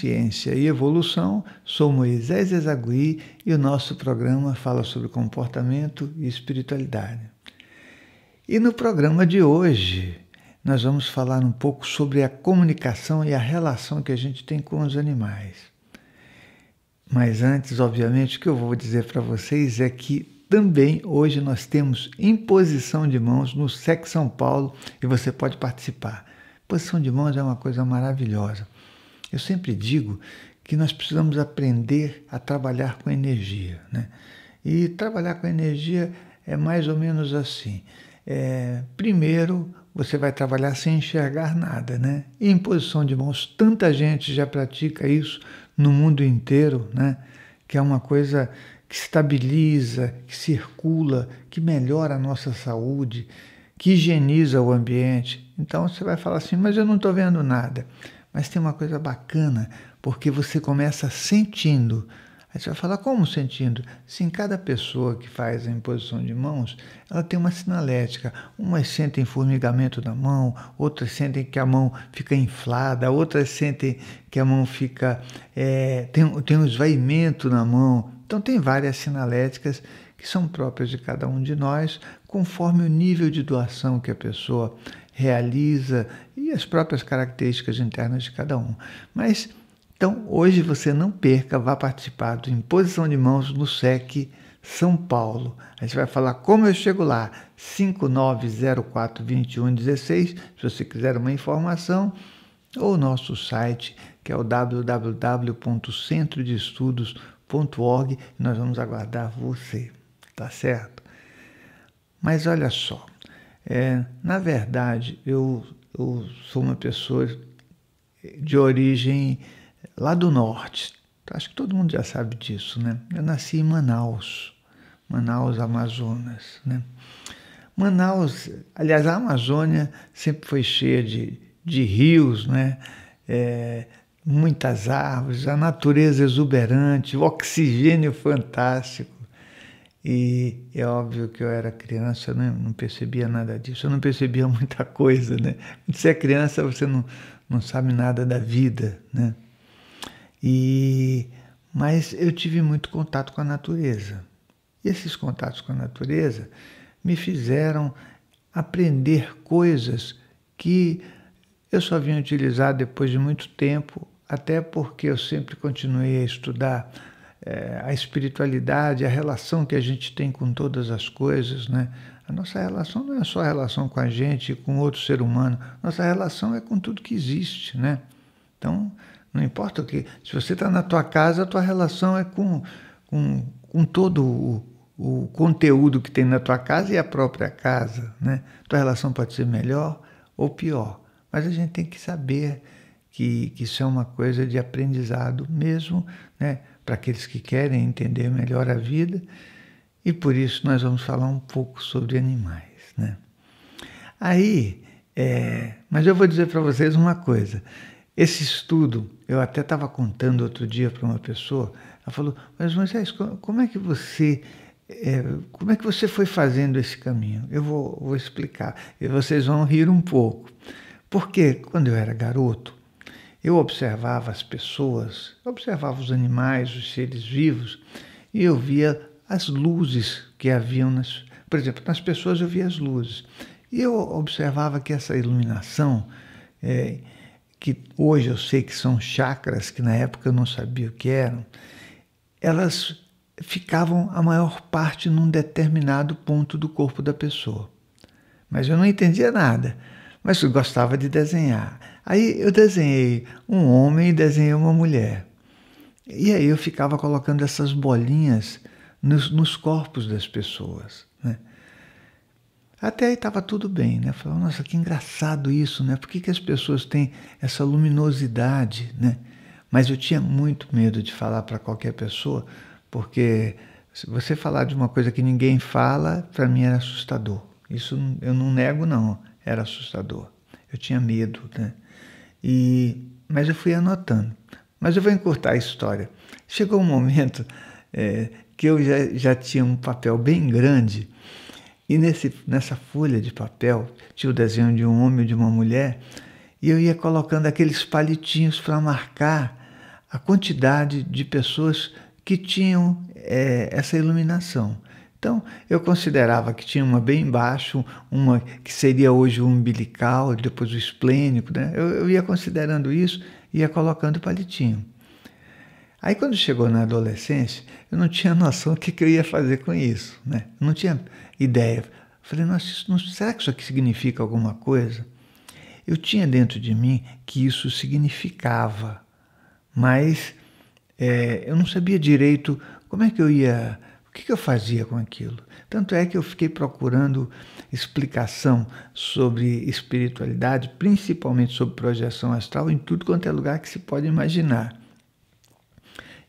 Consciência e Evolução, sou Moisés Ezagui e o nosso programa fala sobre comportamento e espiritualidade. E no programa de hoje, nós vamos falar um pouco sobre a comunicação e a relação que a gente tem com os animais. Mas antes, obviamente, o que eu vou dizer para vocês é que também hoje nós temos imposição de mãos no SEC São Paulo e você pode participar. Posição de mãos é uma coisa maravilhosa. Eu sempre digo que nós precisamos aprender a trabalhar com energia. Né? E trabalhar com energia é mais ou menos assim. É, primeiro, você vai trabalhar sem enxergar nada, né? em posição de mãos, tanta gente já pratica isso no mundo inteiro, né? Que é uma coisa que estabiliza, que circula, que melhora a nossa saúde, que higieniza o ambiente. Então você vai falar assim, mas eu não estou vendo nada. Mas tem uma coisa bacana, porque você começa sentindo. Aí você vai falar, como sentindo? Sim, cada pessoa que faz a imposição de mãos, ela tem uma sinalética. Umas sentem formigamento na mão, outras sentem que a mão fica inflada, outras sentem que a mão fica. É, tem, tem um esvaimento na mão. Então, tem várias sinaléticas que são próprias de cada um de nós, conforme o nível de doação que a pessoa realiza e as próprias características internas de cada um. Mas então hoje você não perca, vá participar do Imposição de Mãos no SEC São Paulo. A gente vai falar como eu chego lá, 59042116, se você quiser uma informação, ou nosso site, que é o www.centrodeestudos.org, nós vamos aguardar você, tá certo? Mas olha só, é, na verdade, eu, eu sou uma pessoa de origem lá do norte. Acho que todo mundo já sabe disso, né? Eu nasci em Manaus, Manaus, Amazonas, né? Manaus, aliás, a Amazônia sempre foi cheia de, de rios, né? É, muitas árvores, a natureza exuberante, o oxigênio fantástico. E é óbvio que eu era criança, né? não percebia nada disso, eu não percebia muita coisa. Né? Quando você é criança, você não, não sabe nada da vida. Né? E, mas eu tive muito contato com a natureza. E esses contatos com a natureza me fizeram aprender coisas que eu só vim utilizar depois de muito tempo, até porque eu sempre continuei a estudar é, a espiritualidade, a relação que a gente tem com todas as coisas, né? A nossa relação não é só a relação com a gente, com outro ser humano. Nossa relação é com tudo que existe, né? Então, não importa o que. Se você está na tua casa, a tua relação é com, com, com todo o, o conteúdo que tem na tua casa e a própria casa, né? Tua relação pode ser melhor ou pior, mas a gente tem que saber que, que isso é uma coisa de aprendizado mesmo, né? para aqueles que querem entender melhor a vida, e por isso nós vamos falar um pouco sobre animais. Né? Aí, é, mas eu vou dizer para vocês uma coisa. Esse estudo, eu até estava contando outro dia para uma pessoa, ela falou, mas Moisés, como é que você é, como é que você foi fazendo esse caminho? Eu vou, vou, explicar e vocês vão rir um pouco. Porque quando eu era garoto, eu observava as pessoas, observava os animais, os seres vivos, e eu via as luzes que haviam nas, por exemplo, nas pessoas eu via as luzes. E eu observava que essa iluminação, é, que hoje eu sei que são chakras, que na época eu não sabia o que eram, elas ficavam a maior parte num determinado ponto do corpo da pessoa. Mas eu não entendia nada, mas eu gostava de desenhar. Aí eu desenhei um homem e desenhei uma mulher. E aí eu ficava colocando essas bolinhas nos, nos corpos das pessoas. Né? Até aí estava tudo bem, né? Falava, nossa, que engraçado isso, né? Por que, que as pessoas têm essa luminosidade, né? Mas eu tinha muito medo de falar para qualquer pessoa, porque se você falar de uma coisa que ninguém fala, para mim era assustador. Isso eu não nego, não, era assustador. Eu tinha medo, né? E, mas eu fui anotando. Mas eu vou encurtar a história. Chegou um momento é, que eu já, já tinha um papel bem grande e nesse, nessa folha de papel tinha o desenho de um homem e de uma mulher e eu ia colocando aqueles palitinhos para marcar a quantidade de pessoas que tinham é, essa iluminação. Então, eu considerava que tinha uma bem embaixo, uma que seria hoje o umbilical, depois o esplênico, né? Eu, eu ia considerando isso e ia colocando palitinho. Aí, quando chegou na adolescência, eu não tinha noção do que, que eu ia fazer com isso, né? não tinha ideia. Falei, nossa, não, será que isso aqui significa alguma coisa? Eu tinha dentro de mim que isso significava, mas é, eu não sabia direito como é que eu ia que, que eu fazia com aquilo? Tanto é que eu fiquei procurando explicação sobre espiritualidade, principalmente sobre projeção astral, em tudo quanto é lugar que se pode imaginar.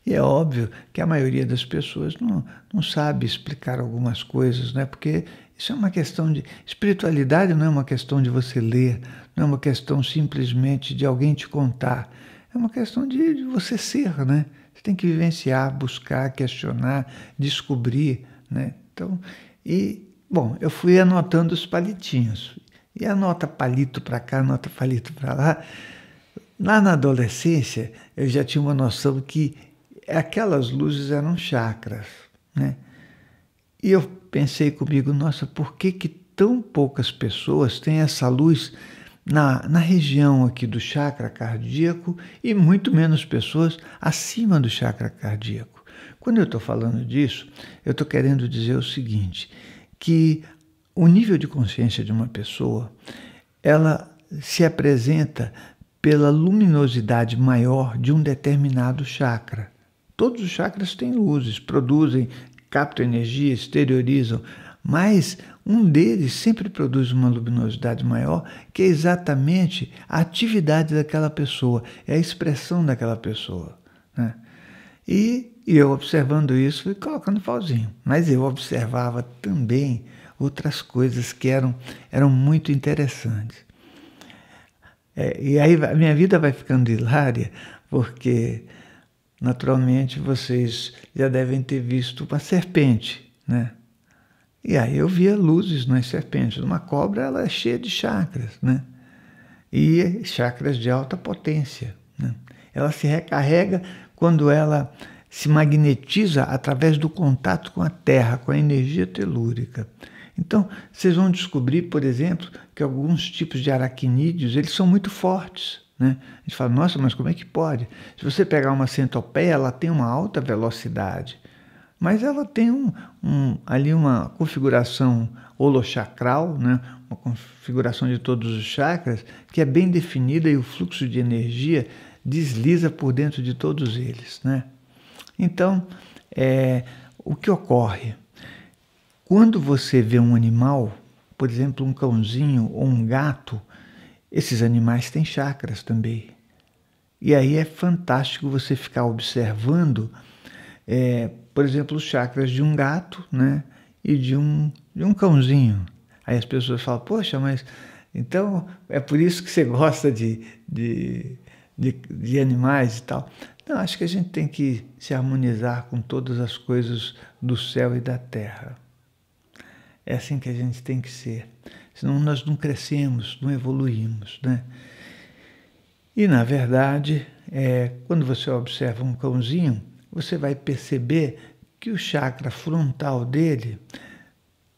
E é óbvio que a maioria das pessoas não, não sabe explicar algumas coisas, né? porque isso é uma questão de. Espiritualidade não é uma questão de você ler, não é uma questão simplesmente de alguém te contar. É uma questão de, de você ser, né? Você tem que vivenciar, buscar, questionar, descobrir, né? Então, e bom, eu fui anotando os palitinhos. E anota palito para cá, anota palito para lá. Lá na adolescência, eu já tinha uma noção que aquelas luzes eram chakras, né? E eu pensei comigo, nossa, por que que tão poucas pessoas têm essa luz na, na região aqui do chakra cardíaco e muito menos pessoas acima do chakra cardíaco. Quando eu estou falando disso, eu estou querendo dizer o seguinte, que o nível de consciência de uma pessoa, ela se apresenta pela luminosidade maior de um determinado chakra. Todos os chakras têm luzes, produzem, captam energia, exteriorizam, mas um deles sempre produz uma luminosidade maior, que é exatamente a atividade daquela pessoa, é a expressão daquela pessoa. Né? E, e eu observando isso, fui colocando pauzinho. Mas eu observava também outras coisas que eram, eram muito interessantes. É, e aí a minha vida vai ficando hilária, porque naturalmente vocês já devem ter visto uma serpente, né? E aí eu via luzes nas serpentes. Uma cobra ela é cheia de chakras, né? E chakras de alta potência. Né? Ela se recarrega quando ela se magnetiza através do contato com a Terra, com a energia telúrica. Então, vocês vão descobrir, por exemplo, que alguns tipos de aracnídeos, eles são muito fortes. Né? A gente fala, nossa, mas como é que pode? Se você pegar uma centopeia, ela tem uma alta velocidade mas ela tem um, um, ali uma configuração holochacral, né? uma configuração de todos os chakras, que é bem definida e o fluxo de energia desliza por dentro de todos eles. Né? Então, é, o que ocorre? Quando você vê um animal, por exemplo, um cãozinho ou um gato, esses animais têm chakras também. E aí é fantástico você ficar observando, é, por exemplo, os chakras de um gato né, e de um, de um cãozinho. Aí as pessoas falam, poxa, mas então é por isso que você gosta de, de, de, de animais e tal. Não, acho que a gente tem que se harmonizar com todas as coisas do céu e da terra. É assim que a gente tem que ser. Senão nós não crescemos, não evoluímos, né? E na verdade, é, quando você observa um cãozinho, você vai perceber que o chakra frontal dele,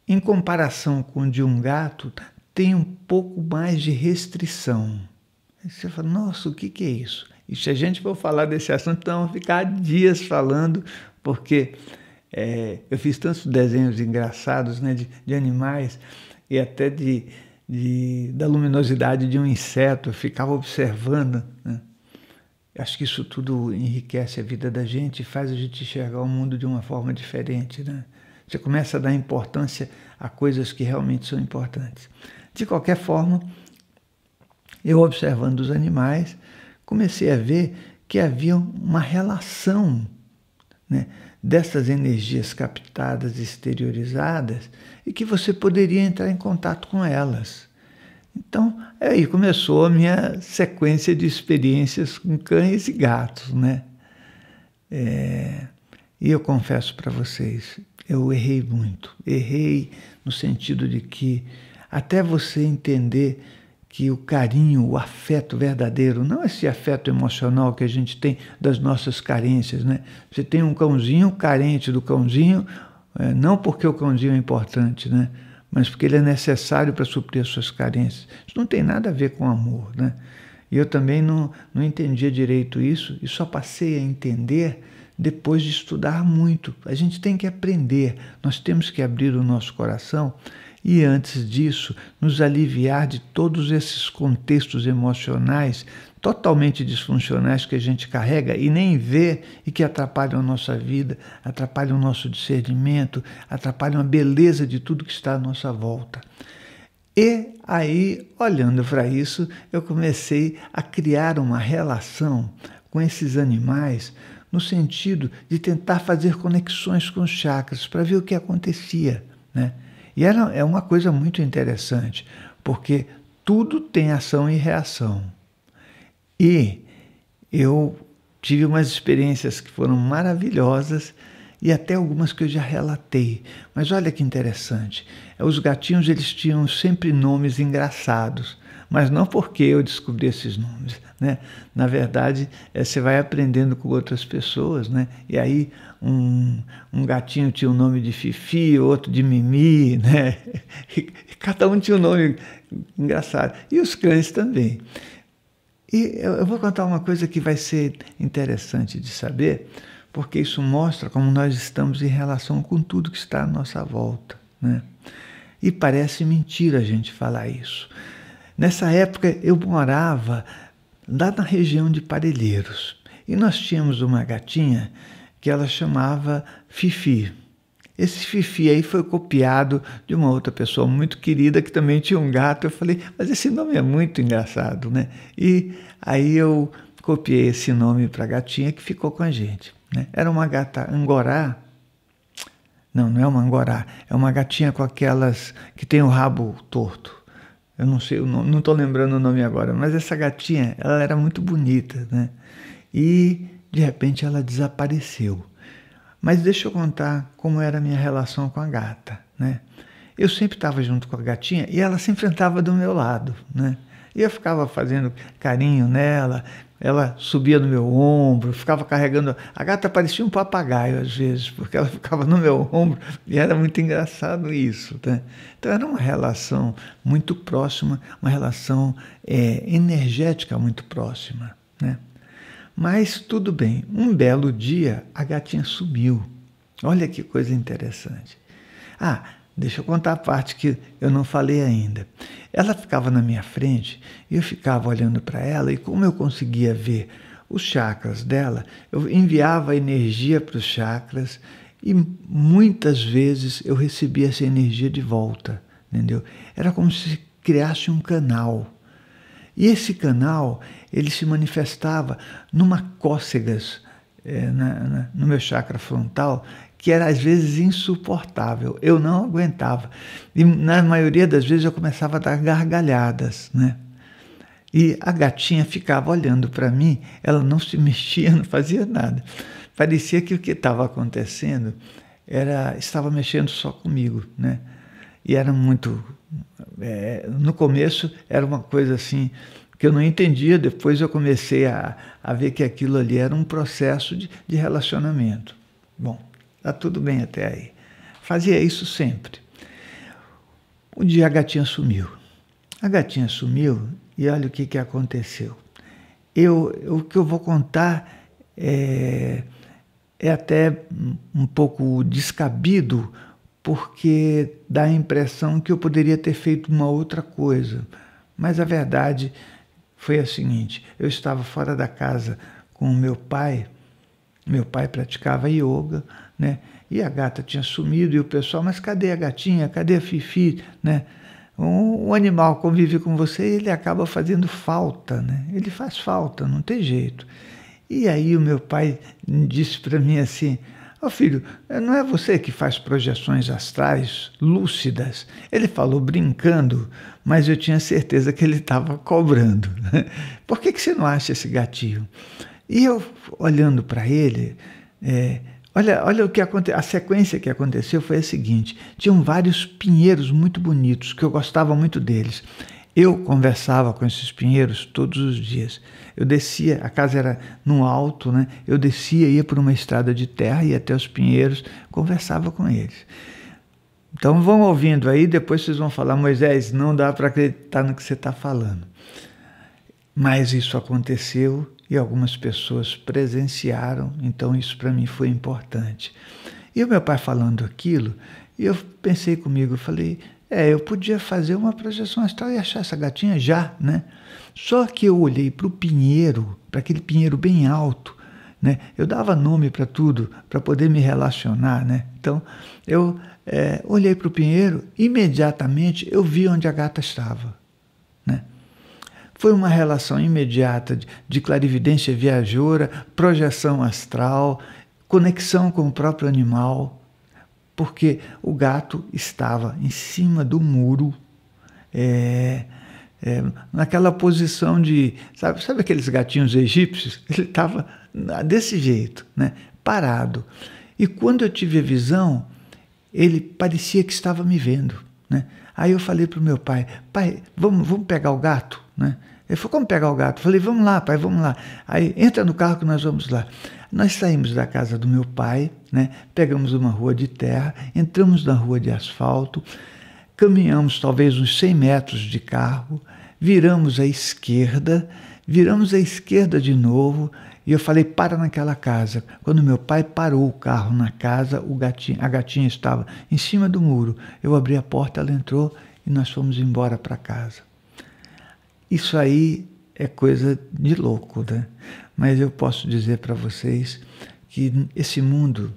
em comparação com o de um gato, tá, tem um pouco mais de restrição. Aí você fala, nossa, o que, que é isso? E se a gente for falar desse assunto, então vou ficar dias falando, porque é, eu fiz tantos desenhos engraçados né, de, de animais e até de, de, da luminosidade de um inseto, eu ficava observando. Né? Acho que isso tudo enriquece a vida da gente e faz a gente enxergar o mundo de uma forma diferente. Né? Você começa a dar importância a coisas que realmente são importantes. De qualquer forma, eu observando os animais, comecei a ver que havia uma relação né, dessas energias captadas exteriorizadas e que você poderia entrar em contato com elas. Então, aí começou a minha sequência de experiências com cães e gatos, né? É, e eu confesso para vocês, eu errei muito. Errei no sentido de que, até você entender que o carinho, o afeto verdadeiro, não esse afeto emocional que a gente tem das nossas carências, né? Você tem um cãozinho carente do cãozinho, é, não porque o cãozinho é importante, né? mas porque ele é necessário para suprir as suas carências. Isso não tem nada a ver com amor, né? E eu também não, não entendia direito isso e só passei a entender depois de estudar muito. A gente tem que aprender, nós temos que abrir o nosso coração e, antes disso, nos aliviar de todos esses contextos emocionais totalmente disfuncionais que a gente carrega e nem vê e que atrapalham a nossa vida, atrapalham o nosso discernimento, atrapalham a beleza de tudo que está à nossa volta. E aí, olhando para isso, eu comecei a criar uma relação com esses animais no sentido de tentar fazer conexões com os chakras para ver o que acontecia, né? E ela é uma coisa muito interessante, porque tudo tem ação e reação. E eu tive umas experiências que foram maravilhosas e até algumas que eu já relatei. Mas olha que interessante, os gatinhos eles tinham sempre nomes engraçados mas não porque eu descobri esses nomes, Né? Na verdade, é, você vai aprendendo com outras pessoas, né? e aí um, um gatinho tinha o um nome de Fifi, outro de Mimi, né? E, cada um tinha um nome engraçado. E os cães também. E eu vou contar uma coisa que vai ser interessante de saber, porque isso mostra como nós estamos em relação com tudo que está à nossa volta. Né? E parece mentira a gente falar isso. Nessa época eu morava lá na região de Parelheiros e nós tínhamos uma gatinha que ela chamava Fifi. Esse Fifi aí foi copiado de uma outra pessoa muito querida que também tinha um gato. Eu falei, mas esse nome é muito engraçado, né? E aí eu copiei esse nome para a gatinha que ficou com a gente. Né? Era uma gata angorá. Não, não é uma angorá. É uma gatinha com aquelas que tem o rabo torto. Eu não sei, não, não lembrando o nome agora, mas essa gatinha, ela era muito bonita, né? E de repente ela desapareceu. Mas deixa eu contar como era a minha relação com a gata, né? Eu sempre estava junto com a gatinha e ela se enfrentava do meu lado, né? E eu ficava fazendo carinho nela, ela subia no meu ombro, ficava carregando. A gata parecia um papagaio às vezes, porque ela ficava no meu ombro e era muito engraçado isso. Né? Então era uma relação muito próxima, uma relação é, energética muito próxima. Né? Mas tudo bem, um belo dia a gatinha sumiu. Olha que coisa interessante. Ah, Deixa eu contar a parte que eu não falei ainda. Ela ficava na minha frente e eu ficava olhando para ela, e como eu conseguia ver os chakras dela, eu enviava energia para os chakras e muitas vezes eu recebia essa energia de volta, entendeu? Era como se criasse um canal. E esse canal, ele se manifestava numa cócegas é, na, na, no meu chakra frontal, que era às vezes insuportável. Eu não aguentava. E na maioria das vezes eu começava a dar gargalhadas, né? E a gatinha ficava olhando para mim, ela não se mexia, não fazia nada. Parecia que o que estava acontecendo era estava mexendo só comigo, né? E era muito é, no começo era uma coisa assim que eu não entendia, depois eu comecei a, a ver que aquilo ali era um processo de, de relacionamento. Bom, Está tudo bem até aí. Fazia isso sempre. Um dia a gatinha sumiu. A gatinha sumiu e olha o que, que aconteceu. Eu, o que eu vou contar é, é até um pouco descabido, porque dá a impressão que eu poderia ter feito uma outra coisa. Mas a verdade foi a seguinte: eu estava fora da casa com o meu pai. Meu pai praticava yoga, né? E a gata tinha sumido e o pessoal, mas cadê a gatinha? Cadê a Fifi, né? Um, um animal convive com você e ele acaba fazendo falta, né? Ele faz falta, não tem jeito. E aí o meu pai disse para mim assim: Ó oh, filho, não é você que faz projeções astrais lúcidas? Ele falou brincando, mas eu tinha certeza que ele estava cobrando. Por que, que você não acha esse gatinho? E eu, olhando para ele, é, Olha, olha o que aconteceu. A sequência que aconteceu foi a seguinte: tinham vários pinheiros muito bonitos, que eu gostava muito deles. Eu conversava com esses pinheiros todos os dias. Eu descia, a casa era num alto, né? Eu descia, ia por uma estrada de terra, ia até os pinheiros, conversava com eles. Então vão ouvindo aí, depois vocês vão falar, Moisés, não dá para acreditar no que você está falando. Mas isso aconteceu e algumas pessoas presenciaram, então isso para mim foi importante. E o meu pai falando aquilo, eu pensei comigo, falei, é, eu podia fazer uma projeção astral e achar essa gatinha já, né? Só que eu olhei para o pinheiro, para aquele pinheiro bem alto, né? Eu dava nome para tudo, para poder me relacionar, né? Então, eu é, olhei para o pinheiro, imediatamente eu vi onde a gata estava. Foi uma relação imediata de, de clarividência viajoura, projeção astral, conexão com o próprio animal, porque o gato estava em cima do muro, é, é, naquela posição de. Sabe, sabe aqueles gatinhos egípcios? Ele estava ah, desse jeito, né, parado. E quando eu tive a visão, ele parecia que estava me vendo. Né? Aí eu falei para o meu pai: pai, vamos, vamos pegar o gato? Né? Ele falou, como pegar o gato? Eu falei, vamos lá, pai, vamos lá. Aí, entra no carro que nós vamos lá. Nós saímos da casa do meu pai, né? pegamos uma rua de terra, entramos na rua de asfalto, caminhamos talvez uns 100 metros de carro, viramos à esquerda, viramos à esquerda de novo, e eu falei, para naquela casa. Quando meu pai parou o carro na casa, o gatinho, a gatinha estava em cima do muro. Eu abri a porta, ela entrou e nós fomos embora para casa. Isso aí é coisa de louco, né? Mas eu posso dizer para vocês que esse mundo,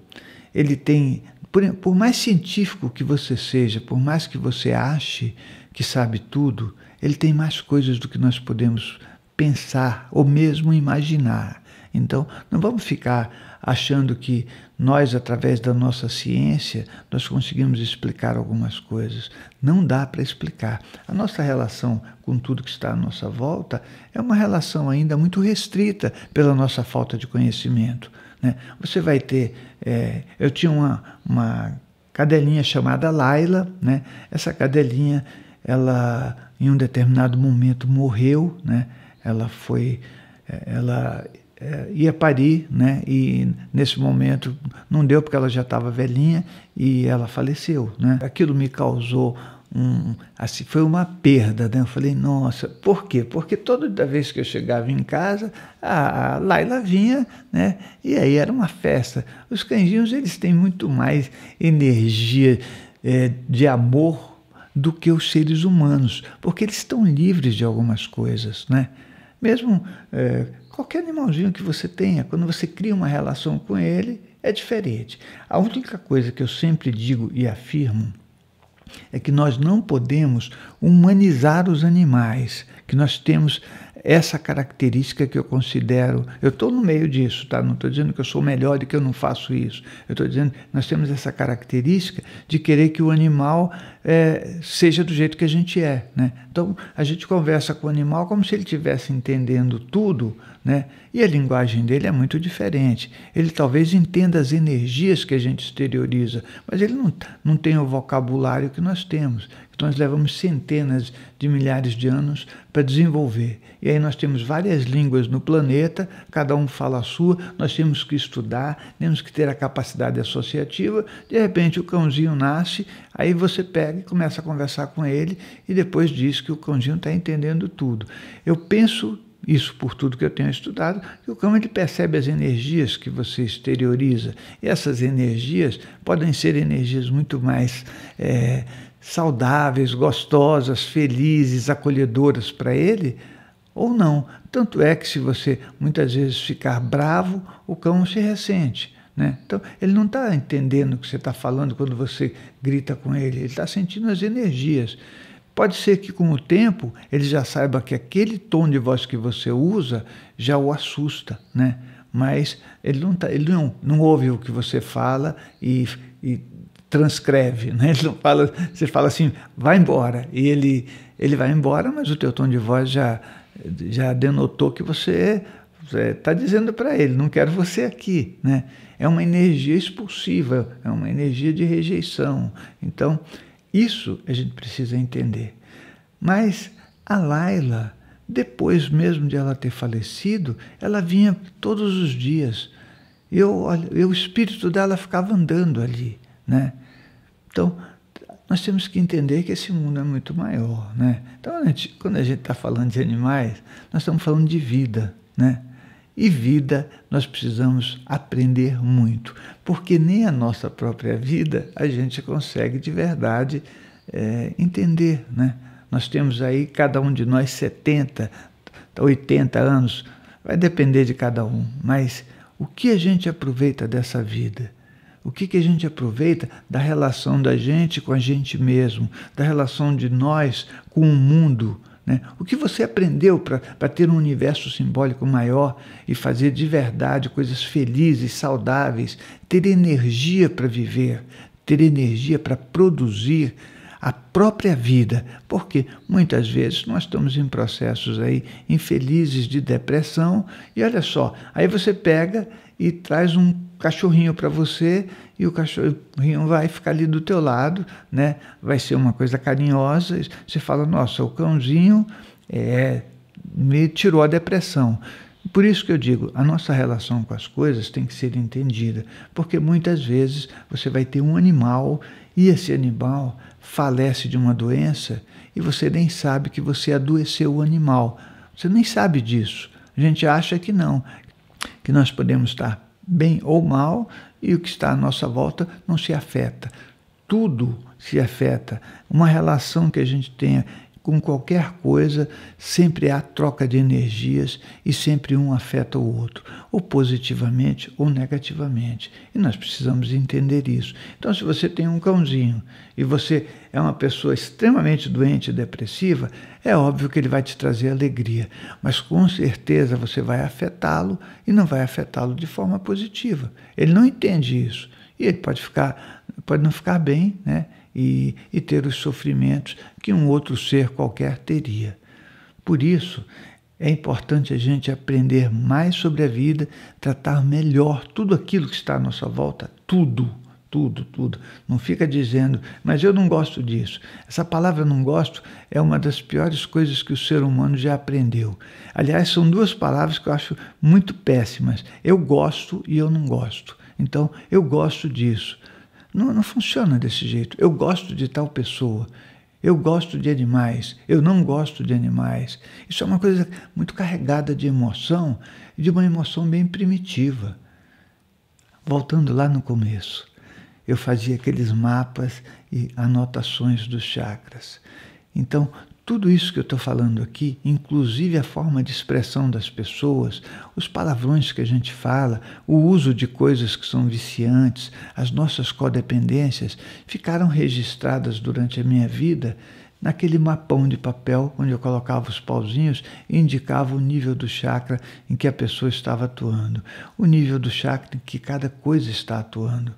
ele tem, por, por mais científico que você seja, por mais que você ache que sabe tudo, ele tem mais coisas do que nós podemos pensar ou mesmo imaginar. Então, não vamos ficar achando que nós, através da nossa ciência, nós conseguimos explicar algumas coisas. Não dá para explicar. A nossa relação com tudo que está à nossa volta é uma relação ainda muito restrita pela nossa falta de conhecimento. Né? Você vai ter. É, eu tinha uma, uma cadelinha chamada Laila, né? Essa cadelinha, ela em um determinado momento morreu, né? Ela foi, é, ela é, ia parir, né? E nesse momento não deu porque ela já estava velhinha e ela faleceu, né? Aquilo me causou um, assim, foi uma perda, né? Eu falei, nossa, por quê? Porque toda vez que eu chegava em casa, a Laila vinha, né? E aí era uma festa. Os canjinhos, eles têm muito mais energia é, de amor do que os seres humanos, porque eles estão livres de algumas coisas, né? Mesmo é, Qualquer animalzinho que você tenha, quando você cria uma relação com ele, é diferente. A única coisa que eu sempre digo e afirmo é que nós não podemos humanizar os animais, que nós temos essa característica que eu considero. Eu estou no meio disso, tá? Não estou dizendo que eu sou melhor e que eu não faço isso. Eu estou dizendo que nós temos essa característica de querer que o animal é, seja do jeito que a gente é. Né? Então, a gente conversa com o animal como se ele estivesse entendendo tudo, né? e a linguagem dele é muito diferente. Ele talvez entenda as energias que a gente exterioriza, mas ele não, não tem o vocabulário que nós temos. Então, nós levamos centenas de milhares de anos para desenvolver. E aí nós temos várias línguas no planeta, cada um fala a sua, nós temos que estudar, temos que ter a capacidade associativa. De repente, o cãozinho nasce, aí você pega Greg, começa a conversar com ele e depois diz que o cãozinho está entendendo tudo. Eu penso isso por tudo que eu tenho estudado, que o cão ele percebe as energias que você exterioriza. E essas energias podem ser energias muito mais é, saudáveis, gostosas, felizes, acolhedoras para ele ou não. Tanto é que se você muitas vezes ficar bravo, o cão se ressente. Né? Então, ele não está entendendo o que você está falando quando você grita com ele, ele está sentindo as energias. Pode ser que com o tempo ele já saiba que aquele tom de voz que você usa já o assusta, né? mas ele não, tá, ele não, não ouve o que você fala e, e transcreve, né? Ele não fala, você fala assim, vai embora e ele ele vai embora, mas o teu tom de voz já já denotou que você está é, dizendo para ele, não quero você aqui, né? é uma energia expulsiva, é uma energia de rejeição. Então, isso a gente precisa entender. Mas a Laila, depois mesmo de ela ter falecido, ela vinha todos os dias. Eu, o espírito dela ficava andando ali, né? Então, nós temos que entender que esse mundo é muito maior, né? Então, a gente, quando a gente está falando de animais, nós estamos falando de vida, né? e vida, nós precisamos aprender muito, porque nem a nossa própria vida a gente consegue de verdade é, entender. Né? Nós temos aí, cada um de nós, 70, 80 anos, vai depender de cada um, mas o que a gente aproveita dessa vida? O que, que a gente aproveita da relação da gente com a gente mesmo, da relação de nós com o mundo? Né? O que você aprendeu para ter um universo simbólico maior e fazer de verdade coisas felizes, saudáveis, ter energia para viver, ter energia para produzir a própria vida, porque muitas vezes nós estamos em processos aí infelizes de depressão e olha só, aí você pega e traz um cachorrinho para você e o cachorrinho vai ficar ali do teu lado, né? Vai ser uma coisa carinhosa. Você fala, nossa, o cãozinho é, me tirou a depressão. Por isso que eu digo, a nossa relação com as coisas tem que ser entendida, porque muitas vezes você vai ter um animal e esse animal falece de uma doença e você nem sabe que você adoeceu o animal. Você nem sabe disso. A gente acha que não, que nós podemos estar bem ou mal e o que está à nossa volta não se afeta. Tudo se afeta. Uma relação que a gente tenha com qualquer coisa, sempre há troca de energias e sempre um afeta o outro, ou positivamente ou negativamente. E nós precisamos entender isso. Então, se você tem um cãozinho e você é uma pessoa extremamente doente e depressiva, é óbvio que ele vai te trazer alegria, mas com certeza você vai afetá-lo e não vai afetá-lo de forma positiva. Ele não entende isso e ele pode ficar, pode não ficar bem, né? e, e ter os sofrimentos que um outro ser qualquer teria. Por isso, é importante a gente aprender mais sobre a vida, tratar melhor tudo aquilo que está à nossa volta, tudo, tudo, tudo. Não fica dizendo, mas eu não gosto disso. Essa palavra não gosto é uma das piores coisas que o ser humano já aprendeu. Aliás, são duas palavras que eu acho muito péssimas: eu gosto e eu não gosto. Então, eu gosto disso. Não, não funciona desse jeito. Eu gosto de tal pessoa. Eu gosto de animais. Eu não gosto de animais. Isso é uma coisa muito carregada de emoção e de uma emoção bem primitiva. Voltando lá no começo, eu fazia aqueles mapas e anotações dos chakras. Então, tudo isso que eu estou falando aqui, inclusive a forma de expressão das pessoas, os palavrões que a gente fala, o uso de coisas que são viciantes, as nossas codependências, ficaram registradas durante a minha vida naquele mapão de papel onde eu colocava os pauzinhos e indicava o nível do chakra em que a pessoa estava atuando, o nível do chakra em que cada coisa está atuando.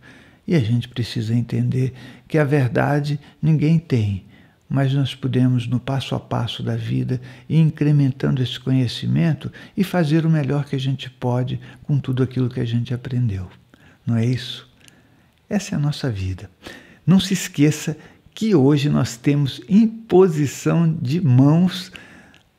E a gente precisa entender que a verdade ninguém tem, mas nós podemos, no passo a passo da vida, ir incrementando esse conhecimento e fazer o melhor que a gente pode com tudo aquilo que a gente aprendeu. Não é isso? Essa é a nossa vida. Não se esqueça que hoje nós temos imposição de mãos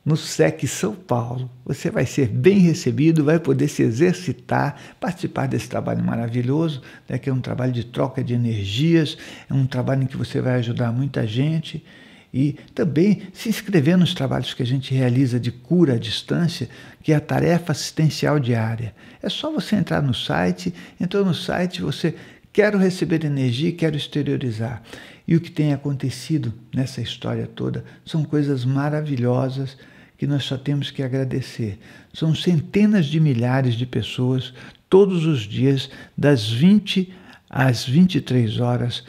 no SEC São Paulo. Você vai ser bem recebido, vai poder se exercitar, participar desse trabalho maravilhoso, né, que é um trabalho de troca de energias, é um trabalho em que você vai ajudar muita gente. E também se inscrever nos trabalhos que a gente realiza de cura à distância, que é a tarefa assistencial diária. É só você entrar no site, entrou no site, você quero receber energia, quero exteriorizar. E o que tem acontecido nessa história toda são coisas maravilhosas que nós só temos que agradecer. São centenas de milhares de pessoas todos os dias, das 20 às 23 horas,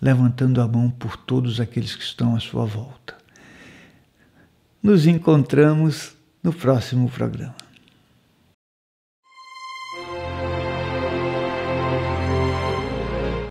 levantando a mão por todos aqueles que estão à sua volta. Nos encontramos no próximo programa.